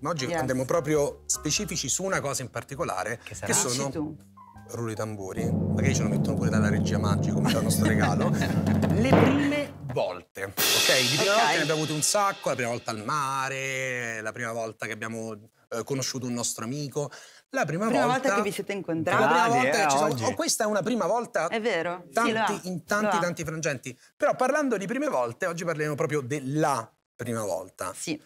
Ma oggi yes. andremo proprio specifici su una cosa in particolare, che, che sono tu. tamburi. Magari ce lo mettono pure dalla regia magica come il nostro regalo. Le prime volte, ok? Di prima okay. volta ne abbiamo avuto un sacco, la prima volta al mare, la prima volta che abbiamo eh, conosciuto un nostro amico. La prima, prima volta, volta, che vi siete incontrati. La prima volta che ci siamo... Eh, oh, questa è una prima volta. È vero. Tanti, sì, in tanti, tanti frangenti. Però parlando di prime volte, oggi parliamo proprio della prima volta. Sì.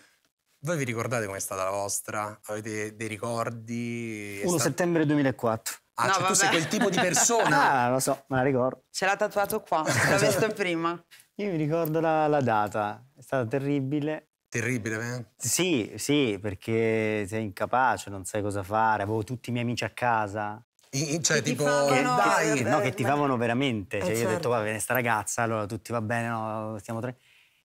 Voi vi ricordate com'è stata la vostra? Avete dei ricordi? 1 stata... settembre 2004. Ah, no, cioè tu sei quel tipo di persona? ah, lo so, me la ricordo. Ce l'ha tatuato qua, l'ha visto prima. Io mi ricordo la, la data, è stata terribile. Terribile, eh? Sì, sì, perché sei incapace, non sai cosa fare. Avevo tutti i miei amici a casa, cioè, che tipo, che dai, no, che ti favano veramente. Cioè, eh, io ho eh, detto, certo. va bene, sta ragazza, allora tutti va bene, no, stiamo tre.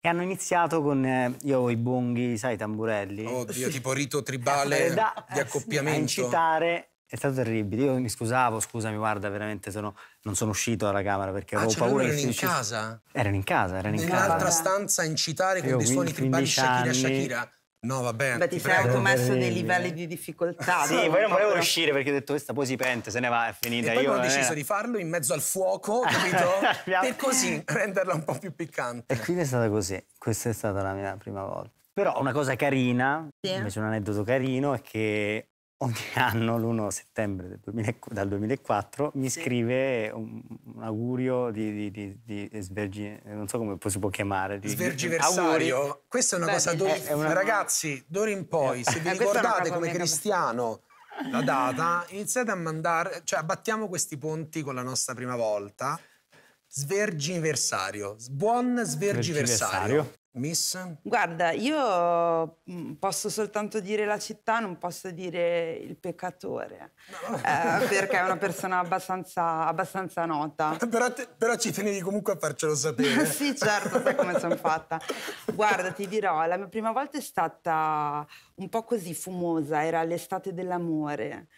E hanno iniziato con, eh, io ho i bonghi, sai, i tamburelli. Oddio, tipo rito tribale eh, da, di eh, accoppiamento. A incitare, è stato terribile. Io mi scusavo, scusami, guarda, veramente sono, non sono uscito dalla camera perché ah, avevo cioè paura. Erano in uscisse. casa? Erano in casa, erano in, in casa. Nell'altra stanza a incitare con dei suoni tribali Shakira anni, Shakira. No, vabbè. Ma ti sarà messo dei livelli di difficoltà. sì, poi non volevo uscire perché ho detto questa poi si pente, se ne va, è finita. E poi io ho eh. deciso di farlo in mezzo al fuoco, capito? per così renderla un po' più piccante. E quindi è stata così. Questa è stata la mia prima volta. Però una cosa carina, sì. invece un aneddoto carino, è che ogni anno, l'1 settembre del 2000, dal 2004, mi sì. scrive un, un augurio di, di, di, di svergi, non so come si può chiamare. Di, Svergiversario. Auguri. Questa è una Beh, cosa, do, è una... ragazzi, d'ora in poi, eh. se vi eh, ricordate come cristiano la data, iniziate a mandare, cioè abbattiamo questi ponti con la nostra prima volta. Svergiversario, buon svergiversario. svergiversario. Miss? Guarda, io mm, posso soltanto dire la città, non posso dire il peccatore, no. eh, perché è una persona abbastanza, abbastanza nota. Però, te, però, ci tenevi comunque a farcelo sapere. sì, certo, sai come sono fatta. Guarda, ti dirò, la mia prima volta è stata un po' così fumosa, era l'estate dell'amore.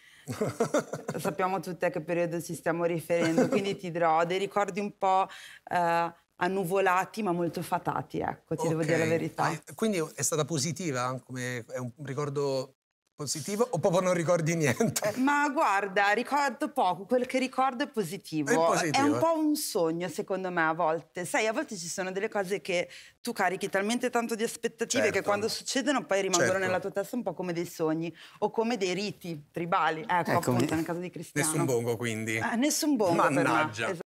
Sappiamo tutti a che periodo ci stiamo riferendo, quindi ti dirò dei ricordi un po'... Eh, annuvolati ma molto fatati, ecco, ti okay. devo dire la verità. Ah, quindi è stata positiva, come è un ricordo positivo o proprio non ricordi niente? Eh, ma guarda, ricordo poco, quel che ricordo è positivo. È, positivo. è un po' un sogno secondo me a volte. Sai, a volte ci sono delle cose che tu carichi talmente tanto di aspettative certo. che quando succedono poi rimangono certo. nella tua testa un po' come dei sogni o come dei riti tribali. Ecco, ecco appunto nel caso di Cristiano. Nessun bongo quindi. Eh, nessun bongo. Mannaggia.